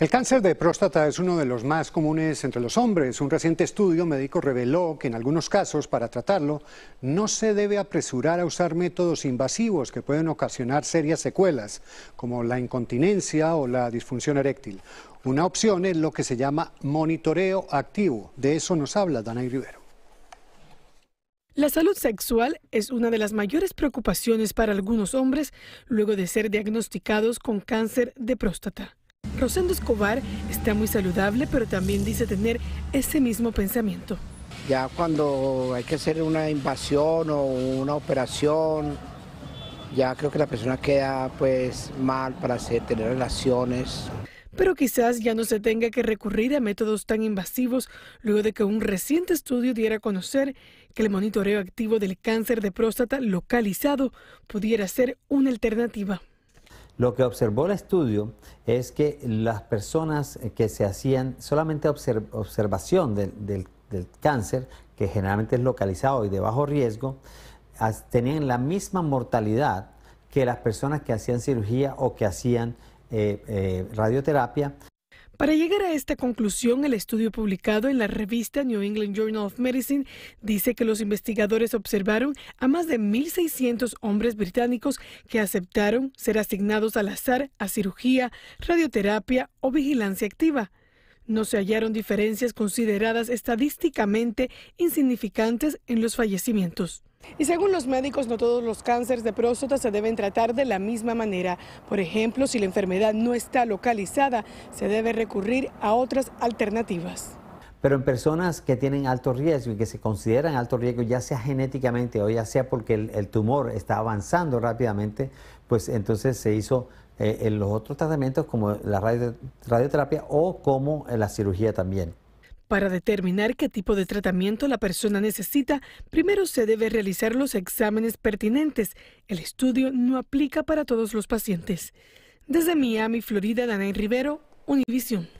El cáncer de próstata es uno de los más comunes entre los hombres. Un reciente estudio médico reveló que en algunos casos, para tratarlo, no se debe apresurar a usar métodos invasivos que pueden ocasionar serias secuelas, como la incontinencia o la disfunción eréctil. Una opción es lo que se llama monitoreo activo. De eso nos habla Danay Rivero. La salud sexual es una de las mayores preocupaciones para algunos hombres luego de ser diagnosticados con cáncer de próstata. Rosendo Escobar está muy saludable, pero también dice tener ese mismo pensamiento. Ya cuando hay que hacer una invasión o una operación, ya creo que la persona queda pues mal para tener relaciones. Pero quizás ya no se tenga que recurrir a métodos tan invasivos luego de que un reciente estudio diera a conocer que el monitoreo activo del cáncer de próstata localizado pudiera ser una alternativa. Lo que observó el estudio es que las personas que se hacían solamente observación del, cáncer, que generalmente es localizado y de bajo riesgo, tenían la misma mortalidad que las personas que hacían cirugía o que hacían eh, eh, radioterapia para llegar a esta conclusión, el estudio publicado en la revista New England Journal of Medicine dice que los investigadores observaron a más de 1.600 hombres británicos que aceptaron ser asignados al azar a cirugía, radioterapia o vigilancia activa. No se hallaron diferencias consideradas estadísticamente insignificantes en los fallecimientos. Y según los médicos, no todos los cánceres de próstata se deben tratar de la misma manera. Por ejemplo, si la enfermedad no está localizada, se debe recurrir a otras alternativas. Pero en personas que tienen alto riesgo y que se consideran alto riesgo, ya sea genéticamente o ya sea porque el, tumor está avanzando rápidamente, pues entonces se hizo eh, en los otros tratamientos como la radioterapia o como la cirugía también. Para determinar qué tipo de tratamiento la persona necesita, primero se debe realizar los exámenes pertinentes. El estudio no aplica para todos los pacientes. Desde Miami, Florida, Danay Rivero, Univision.